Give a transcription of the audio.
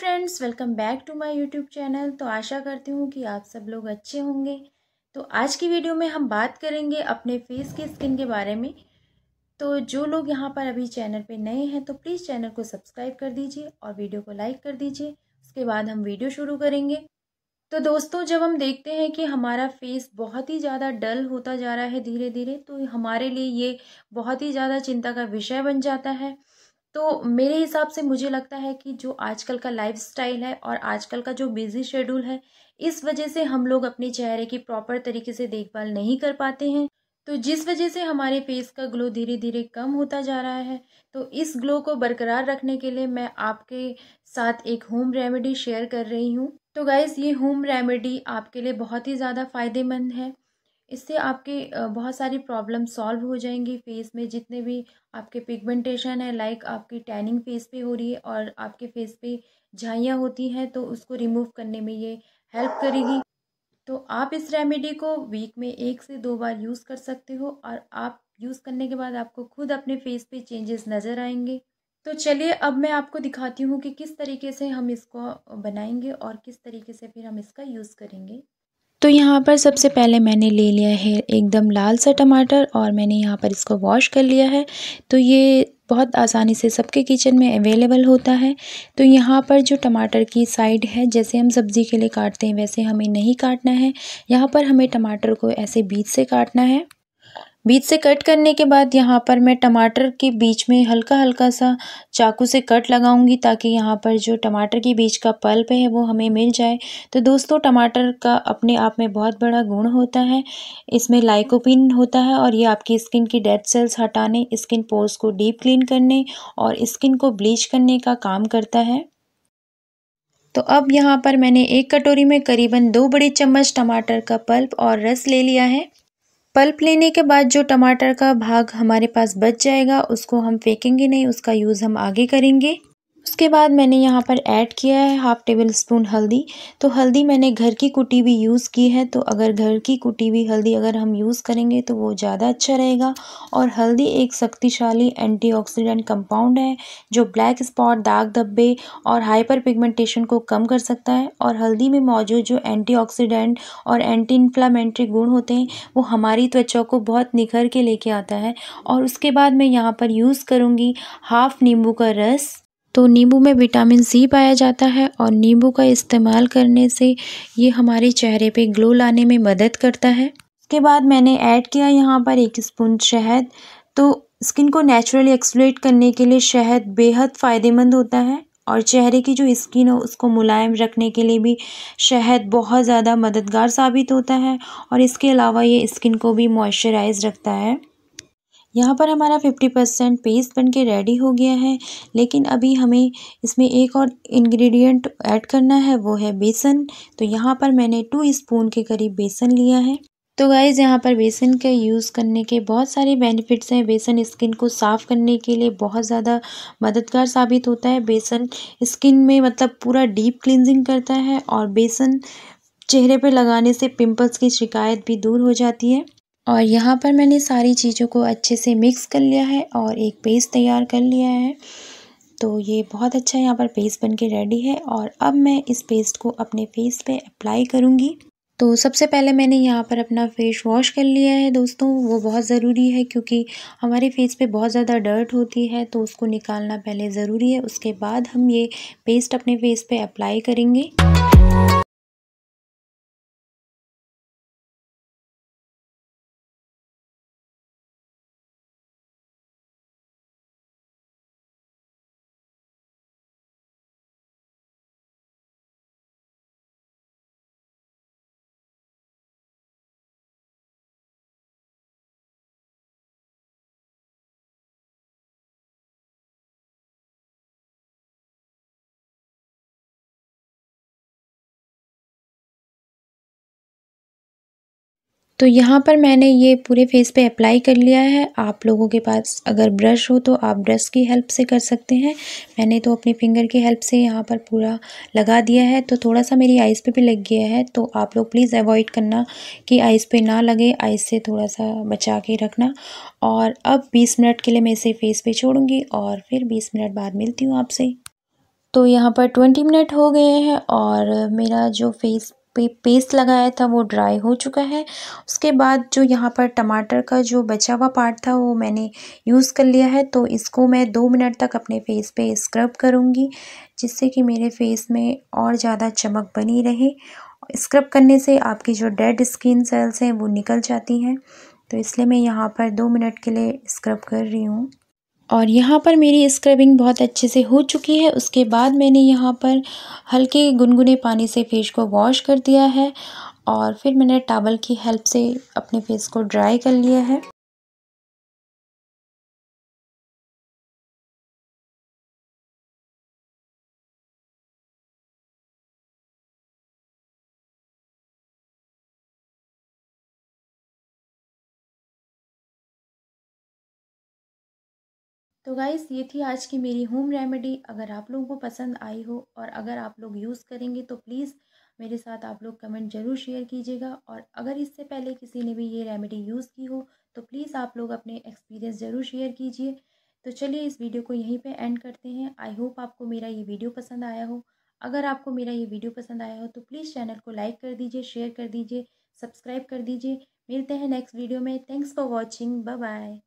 friends welcome back to my YouTube channel तो आशा करती हूँ कि आप सब लोग अच्छे होंगे तो आज की वीडियो में हम बात करेंगे अपने फेस की स्किन के बारे में तो जो लोग यहाँ पर अभी चैनल पे नए हैं तो प्लीज़ चैनल को सब्सक्राइब कर दीजिए और वीडियो को लाइक कर दीजिए उसके बाद हम वीडियो शुरू करेंगे तो दोस्तों जब हम देखते हैं कि हमारा फेस बहुत ही ज़्यादा डल होता जा रहा है धीरे धीरे तो हमारे लिए ये बहुत ही ज़्यादा चिंता का विषय बन जाता है तो मेरे हिसाब से मुझे लगता है कि जो आजकल का लाइफस्टाइल है और आजकल का जो बिज़ी शेड्यूल है इस वजह से हम लोग अपने चेहरे की प्रॉपर तरीके से देखभाल नहीं कर पाते हैं तो जिस वजह से हमारे फेस का ग्लो धीरे धीरे कम होता जा रहा है तो इस ग्लो को बरकरार रखने के लिए मैं आपके साथ एक होम रेमेडी शेयर कर रही हूँ तो गाइज़ ये होम रेमेडी आपके लिए बहुत ही ज़्यादा फ़ायदेमंद है इससे आपके बहुत सारी प्रॉब्लम सॉल्व हो जाएंगी फेस में जितने भी आपके पिगमेंटेशन है लाइक आपकी टैनिंग फेस पे हो रही है और आपके फेस पे झाइयाँ होती हैं तो उसको रिमूव करने में ये हेल्प करेगी तो आप इस रेमेडी को वीक में एक से दो बार यूज़ कर सकते हो और आप यूज़ करने के बाद आपको खुद अपने फेस पे चेंजेस नज़र आएंगे तो चलिए अब मैं आपको दिखाती हूँ कि किस तरीके से हम इसको बनाएंगे और किस तरीके से फिर हम इसका यूज़ करेंगे तो यहाँ पर सबसे पहले मैंने ले लिया है एकदम लाल सा टमाटर और मैंने यहाँ पर इसको वॉश कर लिया है तो ये बहुत आसानी से सबके किचन में अवेलेबल होता है तो यहाँ पर जो टमाटर की साइड है जैसे हम सब्ज़ी के लिए काटते हैं वैसे हमें नहीं काटना है यहाँ पर हमें टमाटर को ऐसे बीज से काटना है बीच से कट करने के बाद यहाँ पर मैं टमाटर के बीच में हल्का हल्का सा चाकू से कट लगाऊंगी ताकि यहाँ पर जो टमाटर के बीच का पल्प है वो हमें मिल जाए तो दोस्तों टमाटर का अपने आप में बहुत बड़ा गुण होता है इसमें लाइकोपिन होता है और ये आपकी स्किन की डेड सेल्स हटाने स्किन पोर्स को डीप क्लीन करने और स्किन को ब्लीच करने का काम करता है तो अब यहाँ पर मैंने एक कटोरी में करीबन दो बड़े चम्मच टमाटर का पल्प और रस ले लिया है पल्प लेने के बाद जो टमाटर का भाग हमारे पास बच जाएगा उसको हम फेंकेंगे नहीं उसका यूज़ हम आगे करेंगे उसके बाद मैंने यहाँ पर ऐड किया है हाफ़ टेबल स्पून हल्दी तो हल्दी मैंने घर की कुटी भी यूज़ की है तो अगर घर की कुटी भी हल्दी अगर हम यूज़ करेंगे तो वो ज़्यादा अच्छा रहेगा और हल्दी एक शक्तिशाली एंटीऑक्सीडेंट कंपाउंड है जो ब्लैक स्पॉट दाग धब्बे और हाइपर पिगमेंटेशन को कम कर सकता है और हल्दी में मौजूद जो एंटी और एंटी इन्फ्लामेंट्री गुण होते हैं वो हमारी त्वचा को बहुत निखर के लेके आता है और उसके बाद मैं यहाँ पर यूज़ करूँगी हाफ़ नींबू का रस तो नींबू में विटामिन सी पाया जाता है और नींबू का इस्तेमाल करने से ये हमारे चेहरे पे ग्लो लाने में मदद करता है इसके बाद मैंने ऐड किया यहाँ पर एक स्पून शहद तो स्किन को नेचुरली एक्सप्लेट करने के लिए शहद बेहद फ़ायदेमंद होता है और चेहरे की जो स्किन हो उसको मुलायम रखने के लिए भी शहद बहुत ज़्यादा मददगार साबित होता है और इसके अलावा ये स्किन को भी मॉइस्चराइज रखता है यहाँ पर हमारा फिफ्टी परसेंट पेस्ट बन के रेडी हो गया है लेकिन अभी हमें इसमें एक और इंग्रेडिएंट ऐड करना है वो है बेसन तो यहाँ पर मैंने टू स्पून के करीब बेसन लिया है तो गाइज़ यहाँ पर बेसन का यूज़ करने के बहुत सारे बेनिफिट्स हैं बेसन स्किन को साफ़ करने के लिए बहुत ज़्यादा मददगार साबित होता है बेसन स्किन में मतलब पूरा डीप क्लिनजिंग करता है और बेसन चेहरे पर लगाने से पिंपल्स की शिकायत भी दूर हो जाती है और यहाँ पर मैंने सारी चीज़ों को अच्छे से मिक्स कर लिया है और एक पेस्ट तैयार कर लिया है तो ये बहुत अच्छा यहाँ पर पेस्ट बन के रेडी है और अब मैं इस पेस्ट को अपने फेस पे अप्लाई करूँगी तो सबसे पहले मैंने यहाँ पर अपना फेस वॉश कर लिया है दोस्तों वो बहुत ज़रूरी है क्योंकि हमारे फेस पे बहुत ज़्यादा डर्ट होती है तो उसको निकालना पहले ज़रूरी है उसके बाद हम ये पेस्ट अपने फेस पर अप्लाई करेंगे तो यहाँ पर मैंने ये पूरे फेस पे अप्लाई कर लिया है आप लोगों के पास अगर ब्रश हो तो आप ब्रश की हेल्प से कर सकते हैं मैंने तो अपने फिंगर की हेल्प से यहाँ पर पूरा लगा दिया है तो थोड़ा सा मेरी आइज़ पे भी लग गया है तो आप लोग प्लीज़ अवॉइड करना कि आइज़ पे ना लगे आइज़ से थोड़ा सा बचा के रखना और अब बीस मिनट के लिए मैं इसे फेस पर छोड़ूँगी और फिर बीस मिनट बाद मिलती हूँ आपसे तो यहाँ पर ट्वेंटी मिनट हो गए हैं और मेरा जो फेस पे पेस्ट लगाया था वो ड्राई हो चुका है उसके बाद जो यहाँ पर टमाटर का जो बचा हुआ पार्ट था वो मैंने यूज़ कर लिया है तो इसको मैं दो मिनट तक अपने फेस पे स्क्रब करूँगी जिससे कि मेरे फेस में और ज़्यादा चमक बनी रहे स्क्रब करने से आपकी जो डेड स्किन सेल्स हैं वो निकल जाती हैं तो इसलिए मैं यहाँ पर दो मिनट के लिए स्क्रब कर रही हूँ और यहाँ पर मेरी स्क्रबिंग बहुत अच्छे से हो चुकी है उसके बाद मैंने यहाँ पर हल्के गुनगुने पानी से फेस को वॉश कर दिया है और फिर मैंने टावल की हेल्प से अपने फेस को ड्राई कर लिया है तो गाइस ये थी आज की मेरी होम रेमेडी अगर आप लोगों को पसंद आई हो और अगर आप लोग यूज़ करेंगे तो प्लीज़ मेरे साथ आप लोग कमेंट ज़रूर शेयर कीजिएगा और अगर इससे पहले किसी ने भी ये रेमेडी यूज़ की हो तो प्लीज़ आप लोग अपने एक्सपीरियंस ज़रूर शेयर कीजिए तो चलिए इस वीडियो को यहीं पे एंड करते हैं आई होप आपको मेरा ये वीडियो पसंद आया हो अगर आपको मेरा ये वीडियो पसंद आया हो तो प्लीज़ चैनल को लाइक कर दीजिए शेयर कर दीजिए सब्सक्राइब कर दीजिए मिलते हैं नेक्स्ट वीडियो में thanks for watching bye bye